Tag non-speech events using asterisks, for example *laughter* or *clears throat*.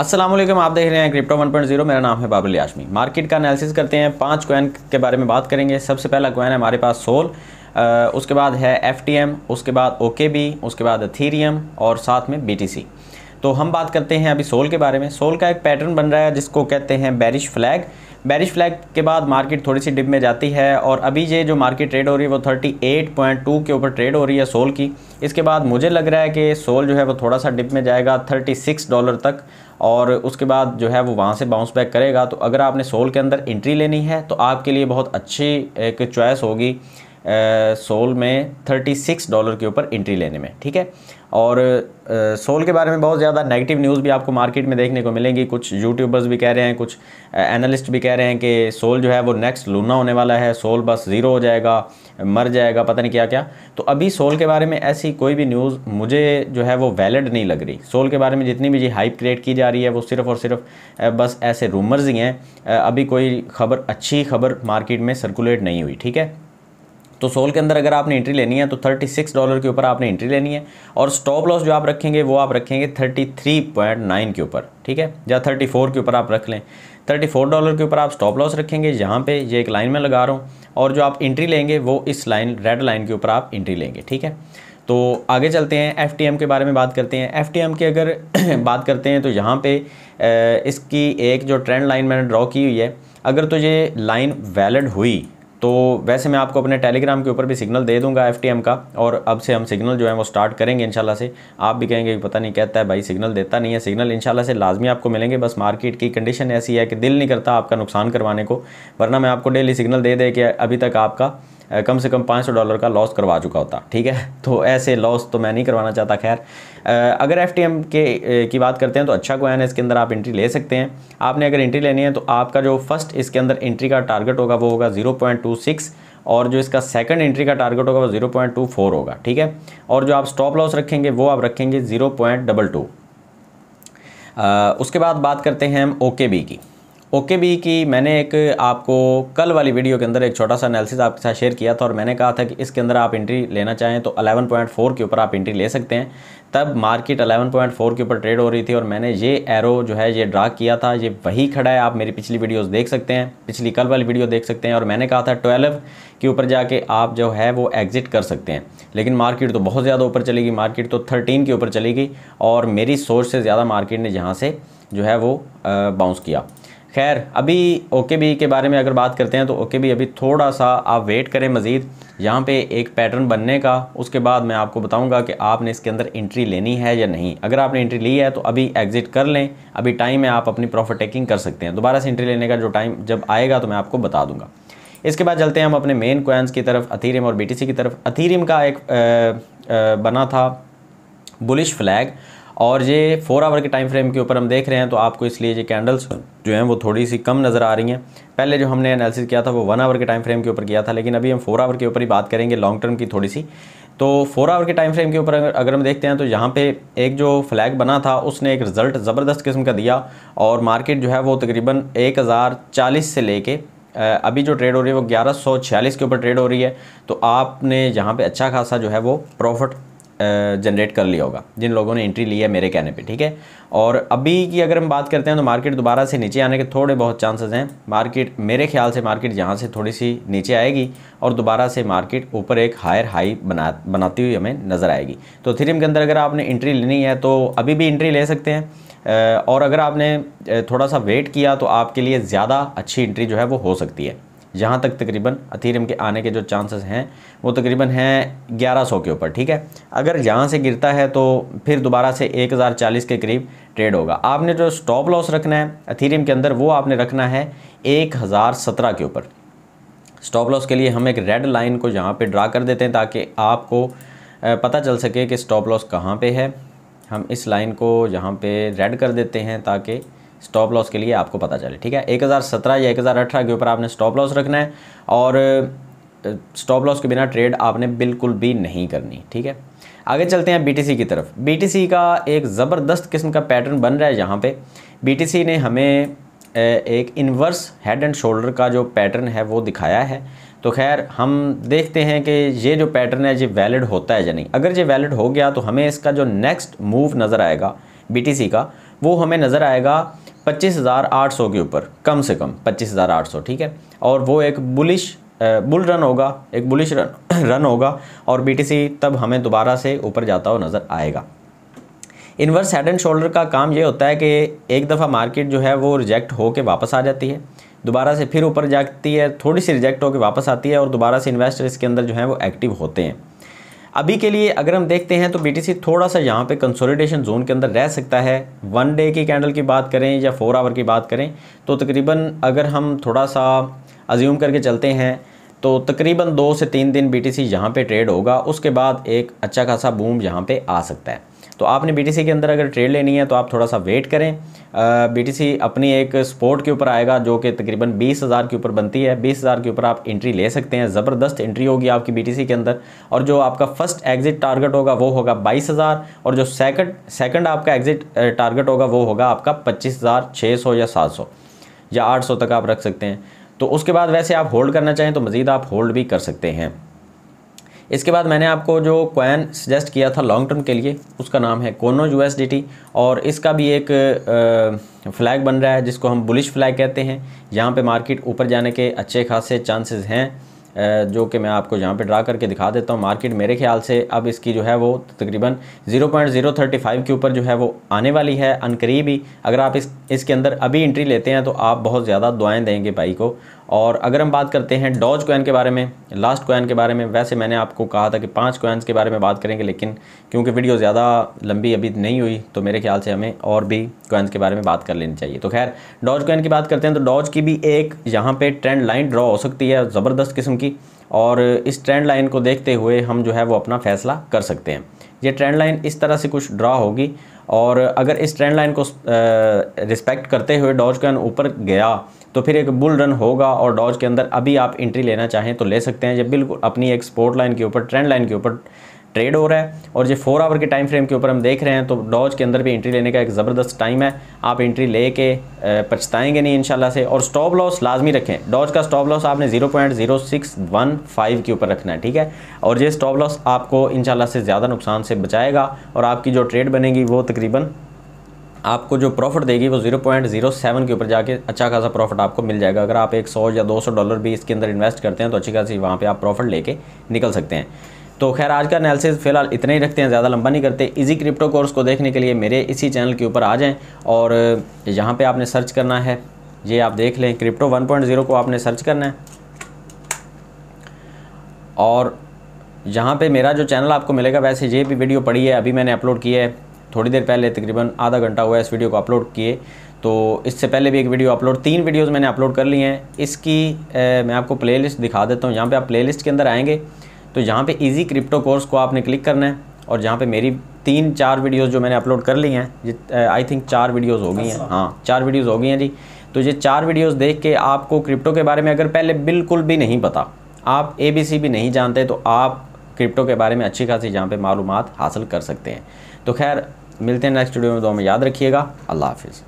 असलम आप देख रहे हैं क्रिप्टो 1.0 मेरा नाम है बाबुल याशमी मार्केट का एनालिसिस करते हैं पांच कोइन के बारे में बात करेंगे सबसे पहला कोइन है हमारे पास सोल उसके बाद है एफ उसके बाद ओ उसके बाद अथीरियम और साथ में बी तो हम बात करते हैं अभी सोल के बारे में सोल का एक पैटर्न बन रहा है जिसको कहते हैं बैरिश फ्लैग बैरिश फ्लैग के बाद मार्केट थोड़ी सी डिप में जाती है और अभी ये जो मार्केट ट्रेड हो रही है वो 38.2 के ऊपर ट्रेड हो रही है सोल की इसके बाद मुझे लग रहा है कि सोल जो है वो थोड़ा सा डिप में जाएगा 36 डॉलर तक और उसके बाद जो है वो वहाँ से बाउंस बैक करेगा तो अगर आपने सोल के अंदर एंट्री लेनी है तो आपके लिए बहुत अच्छी एक चॉइस होगी सोल में 36 डॉलर के ऊपर इंट्री लेने में ठीक है और सोल के बारे में बहुत ज़्यादा नेगेटिव न्यूज़ भी आपको मार्केट में देखने को मिलेंगी कुछ यूट्यूबर्स भी कह रहे हैं कुछ एनालिस्ट भी कह रहे हैं कि सोल जो है वो नेक्स्ट लूना होने वाला है सोल बस ज़ीरो हो जाएगा मर जाएगा पता नहीं क्या क्या तो अभी सोल के बारे में ऐसी कोई भी न्यूज़ मुझे जो है वो वैलिड नहीं लग रही सोल के बारे में जितनी भी जी हाइप क्रिएट की जा रही है वो सिर्फ़ और सिर्फ बस ऐसे रूमर्स ही हैं अभी कोई खबर अच्छी खबर मार्केट में सर्कुलेट नहीं हुई ठीक है तो सोल के अंदर अगर आपने एंट्री लेनी है तो थर्टी सिक्स डॉलर के ऊपर आपने एंट्री लेनी है और स्टॉप लॉस जो आप रखेंगे वो आप रखेंगे थर्टी थ्री पॉइंट नाइन के ऊपर ठीक है या थर्टी फोर के ऊपर आप रख लें थर्टी फोर डॉलर के ऊपर आप स्टॉप लॉस रखेंगे यहाँ पे ये एक लाइन में लगा रहा हूँ और जो आप एंट्री लेंगे वो इस लाइन रेड लाइन के ऊपर आप एंट्री लेंगे ठीक है तो आगे चलते हैं एफ के बारे में बात करते हैं एफ की अगर *clears throat* बात करते हैं तो यहाँ पर इसकी एक जो ट्रेंड लाइन मैंने ड्रॉ की हुई है अगर तो ये लाइन वैलिड हुई तो वैसे मैं आपको अपने टेलीग्राम के ऊपर भी सिग्नल दे दूंगा एफ का और अब से हम सिग्नल जो है वो स्टार्ट करेंगे इंशाल्लाह से आप भी कहेंगे पता नहीं कहता है भाई सिग्नल देता नहीं है सिग्नल इंशाल्लाह से लाजमी आपको मिलेंगे बस मार्केट की कंडीशन ऐसी है कि दिल नहीं करता आपका नुकसान करवाने को वरना मैं आपको डेली सिग्नल दे दे के अभी तक आपका कम से कम पाँच सौ डॉलर का लॉस करवा चुका होता ठीक है *laughs* तो ऐसे लॉस तो मैं नहीं करवाना चाहता खैर अगर एफ के की बात करते हैं तो अच्छा कॉइन है इसके अंदर आप एंट्री ले सकते हैं आपने अगर एंट्री लेनी है तो आपका जो फर्स्ट इसके अंदर एंट्री का टारगेट होगा वो होगा ज़ीरो पॉइंट टू सिक्स और जो इसका सेकंड एंट्री का टारगेट होगा वो जीरो पॉइंट टू फोर होगा ठीक है और जो आप स्टॉप लॉस रखेंगे वो आप रखेंगे ज़ीरो पॉइंट डबल टू उसके बाद बात करते हैं हम ओके बी की ओके भी की मैंने एक आपको कल वाली वीडियो के अंदर एक छोटा सा एनालिसिस आपके साथ शेयर किया था और मैंने कहा था कि इसके अंदर आप एंट्री लेना चाहें तो 11.4 के ऊपर आप एंट्री ले सकते हैं तब मार्केट 11.4 के ऊपर ट्रेड हो रही थी और मैंने ये एरो जो है ये ड्रा किया था ये वही खड़ा है आप मेरी पिछली वीडियोज़ देख सकते हैं पिछली कल वाली वीडियो देख सकते हैं और मैंने कहा था ट्वेल्व के ऊपर जाके आप जो है वो एग्ज़िट कर सकते हैं लेकिन मार्केट तो बहुत ज़्यादा ऊपर चलेगी मार्केट तो थर्टीन के ऊपर चलेगी और मेरी सोच से ज़्यादा मार्केट ने जहाँ से जो है वो बाउंस किया खैर अभी ओके बी के बारे में अगर बात करते हैं तो ओके बी अभी थोड़ा सा आप वेट करें मज़ीद यहाँ पे एक पैटर्न बनने का उसके बाद मैं आपको बताऊंगा कि आपने इसके अंदर एंट्री लेनी है या नहीं अगर आपने एंट्री ली है तो अभी एग्ज़िट कर लें अभी टाइम है आप अपनी प्रॉफिट टेकिंग कर सकते हैं दोबारा से एंट्री लेने का जो टाइम जब आएगा तो मैं आपको बता दूँगा इसके बाद चलते हैं हम अपने मेन क्वेंस की तरफ अथीरियम और बी की तरफ अथीरियम का एक बना था बुलिश फ्लैग और ये फोर आवर के टाइम फ्रेम के ऊपर हम देख रहे हैं तो आपको इसलिए ये कैंडल्स जो हैं वो थोड़ी सी कम नज़र आ रही हैं पहले जो हमने एनालिसिस किया था वो वन आवर के टाइम फ्रेम के ऊपर किया था लेकिन अभी हम फोर आवर के ऊपर ही बात करेंगे लॉन्ग टर्म की थोड़ी सी तो फोर आवर के टाइम फ्रेम के ऊपर अगर हम देखते हैं तो यहाँ पे एक जो फ्लैग बना था उसने एक रिज़ल्ट ज़बरदस्त किस्म का दिया और मार्केट जो है वो तकरीबन एक हज़ार चालीस से लेके अभी जो ट्रेड हो रही है वो ग्यारह सौ छियालीस के ऊपर ट्रेड हो रही है तो आपने यहाँ पे अच्छा खासा जो है वो प्रॉफिट जनरेट कर लिया होगा जिन लोगों ने एंट्री ली है मेरे कहने पे ठीक है और अभी की अगर हम बात करते हैं तो मार्केट दोबारा से नीचे आने के थोड़े बहुत चांसेस हैं मार्केट मेरे ख्याल से मार्केट यहाँ से थोड़ी सी नीचे आएगी और दोबारा से मार्केट ऊपर एक हायर हाई बना बनाती हुई हमें नज़र आएगी तो थ्रीम के अंदर अगर आपने एंट्री लेनी है तो अभी भी एंट्री ले सकते हैं और अगर आपने थोड़ा सा वेट किया तो आपके लिए ज़्यादा अच्छी एंट्री जो है वो हो सकती है यहाँ तक तकरीबन अथीरियम के आने के जो चांसेस हैं वो तकरीबन हैं 1100 के ऊपर ठीक है अगर यहाँ से गिरता है तो फिर दोबारा से 1040 के करीब ट्रेड होगा आपने जो स्टॉप लॉस रखना है अथीरियम के अंदर वो आपने रखना है 1017 के ऊपर स्टॉप लॉस के लिए हम एक रेड लाइन को यहाँ पर ड्रा कर देते हैं ताकि आपको पता चल सके कि स्टॉप लॉस कहाँ पर है हम इस लाइन को यहाँ पर रेड कर देते हैं ताकि स्टॉप लॉस के लिए आपको पता चले ठीक है 1017 या 1018 के ऊपर आपने स्टॉप लॉस रखना है और स्टॉप लॉस के बिना ट्रेड आपने बिल्कुल भी नहीं करनी ठीक है आगे चलते हैं बी की तरफ बी का एक ज़बरदस्त किस्म का पैटर्न बन रहा है यहाँ पे बी ने हमें एक इन्वर्स हेड एंड शोल्डर का जो पैटर्न है वो दिखाया है तो खैर हम देखते हैं कि ये जो पैटर्न है ये वैलिड होता है या नहीं अगर ये वैलिड हो गया तो हमें इसका जो नेक्स्ट मूव नज़र आएगा बीटीसी का वो हमें नज़र आएगा पच्चीस हज़ार आठ सौ के ऊपर कम से कम पच्चीस हज़ार आठ सौ ठीक है और वो एक बुलिश बुल रन होगा एक बुलिश रन *clears throat* रन होगा और बी तब हमें दोबारा से ऊपर जाता हुआ नज़र आएगा इन्वर्स हेड एंड शोल्डर का काम ये होता है कि एक दफ़ा मार्केट जो है वो रिजेक्ट होकर वापस आ जाती है दोबारा से फिर ऊपर जाती है थोड़ी सी रिजेक्ट होकर वापस आती है और दोबारा से इन्वेस्टर इसके अंदर जो है वो एक्टिव होते हैं अभी के लिए अगर हम देखते हैं तो बीटीसी थोड़ा सा यहाँ पे कंसोलिडेशन जोन के अंदर रह सकता है वन डे की कैंडल की बात करें या फोर आवर की बात करें तो तकरीबन अगर हम थोड़ा सा अज्यूम करके चलते हैं तो तकरीबन दो से तीन दिन बीटीसी टी यहाँ पर ट्रेड होगा उसके बाद एक अच्छा खासा बूम यहाँ पर आ सकता है तो आपने बीटीसी के अंदर अगर ट्रेड लेनी है तो आप थोड़ा सा वेट करें बीटीसी अपनी एक स्पोर्ट के ऊपर आएगा जो कि तकरीबन बीस हज़ार के ऊपर बनती है बीस हज़ार के ऊपर आप एंट्री ले सकते हैं ज़बरदस्त एंट्री होगी आपकी बीटीसी के अंदर और जो आपका फर्स्ट एग्जिट टारगेट होगा वो होगा बाईस हज़ार और जो सेकंड सेकंड आपका एग्जिट टारगेट होगा वो होगा आपका पच्चीस हज़ार छः सौ या सात सौ या आठ सौ तक आप रख सकते हैं तो उसके बाद वैसे आप होल्ड करना चाहें तो मज़ीद आप होल्ड भी कर सकते हैं इसके बाद मैंने आपको जो क्वैन सजेस्ट किया था लॉन्ग टर्म के लिए उसका नाम है कोनो यू और इसका भी एक फ्लैग बन रहा है जिसको हम बुलिश फ्लैग कहते हैं यहाँ पे मार्केट ऊपर जाने के अच्छे खासे चांसेस हैं जो कि मैं आपको यहाँ पे ड्रा करके दिखा देता हूँ मार्केट मेरे ख्याल से अब इसकी जो है वो तकरीबन 0.035 के ऊपर जो है वो आने वाली है अनकरीब ही अगर आप इस इसके अंदर अभी इंट्री लेते हैं तो आप बहुत ज़्यादा दुआएं देंगे भाई को और अगर हम बात करते हैं डॉज कोइन के बारे में लास्ट कोइन के बारे में वैसे मैंने आपको कहा था कि पांच कोइन्स के बारे में बात करेंगे लेकिन क्योंकि वीडियो ज़्यादा लंबी अभी नहीं हुई तो मेरे ख्याल से हमें और भी कोइन्स के बारे में बात कर लेनी चाहिए तो खैर डॉज कोइन की बात करते हैं तो डॉज की भी एक यहाँ पर ट्रेंड लाइन ड्रॉ हो सकती है ज़बरदस्त किस्म की और इस ट्रेंड लाइन को देखते हुए हम जो है वो अपना फैसला कर सकते हैं ये ट्रेंड लाइन इस तरह से कुछ ड्रा होगी और अगर इस ट्रेंड लाइन को रिस्पेक्ट करते हुए डॉज कैन ऊपर गया तो फिर एक बुल रन होगा और डॉज के अंदर अभी आप इंट्री लेना चाहें तो ले सकते हैं जब बिल्कुल अपनी एक स्पोर्ट लाइन के ऊपर ट्रेंड लाइन के ऊपर ट्रेड हो रहा है और जो फोर आवर के टाइम फ्रेम के ऊपर हम देख रहे हैं तो डॉज के अंदर भी एंट्री लेने का एक ज़बरदस्त टाइम है आप एंट्री ले के पछताएंगे नहीं इंशाल्लाह से और स्टॉप लॉस लाजमी रखें डॉज का स्टॉप लॉस आपने 0.0615 के ऊपर रखना है ठीक है और ये स्टॉप लॉस आपको इंशाल्लाह से ज़्यादा नुकसान से बचाएगा और आपकी जो ट्रेड बनेगी वो तकरीबन आपको जो प्रॉफिट देगी वो 0.07 के ऊपर जाके अच्छा खासा प्रॉफिट आपको मिल जाएगा अगर आप एक सौ या 200 डॉलर भी इसके अंदर इन्वेस्ट करते हैं तो अच्छी खासी वहाँ पे आप प्रॉफिट लेके निकल सकते हैं तो खैर आज का एनालिसिस फिलहाल इतना ही रखते हैं ज़्यादा लंबा नहीं करते इजी क्रिप्टो कोर्स को देखने के लिए मेरे इसी चैनल के ऊपर आ जाएँ और यहाँ पर आपने सर्च करना है ये आप देख लें क्रिप्टो 1.0 को आपने सर्च करना है और यहाँ पे मेरा जो चैनल आपको मिलेगा वैसे ये भी वीडियो पड़ी है अभी मैंने अपलोड किया है थोड़ी देर पहले तकरीबन आधा घंटा हुआ है इस वीडियो को अपलोड किए तो इससे पहले भी एक वीडियो अपलोड तीन वीडियोज़ मैंने अपलोड कर ली हैं इसकी ए, मैं आपको प्लेलिस्ट दिखा देता हूँ यहाँ पे आप प्लेलिस्ट के अंदर आएंगे तो यहाँ पे इजी क्रिप्टो कोर्स को आपने क्लिक करना है और जहाँ पे मेरी तीन चार वीडियोस जो मैंने अपलोड कर ली हैं आई थिंक चार वीडियोस हो गई हैं अच्छा। हाँ चार वीडियोस हो गई हैं जी तो ये चार वीडियोस देख के आपको क्रिप्टो के बारे में अगर पहले बिल्कुल भी नहीं पता आप ए बी सी भी नहीं जानते तो आप क्रिप्टो के बारे में अच्छी खासी जहाँ पर मालूम हासिल कर सकते हैं तो खैर मिलते हैं नेक्स्ट वीडियो में दो तो में याद रखिएगा अल्लाह हाफिज़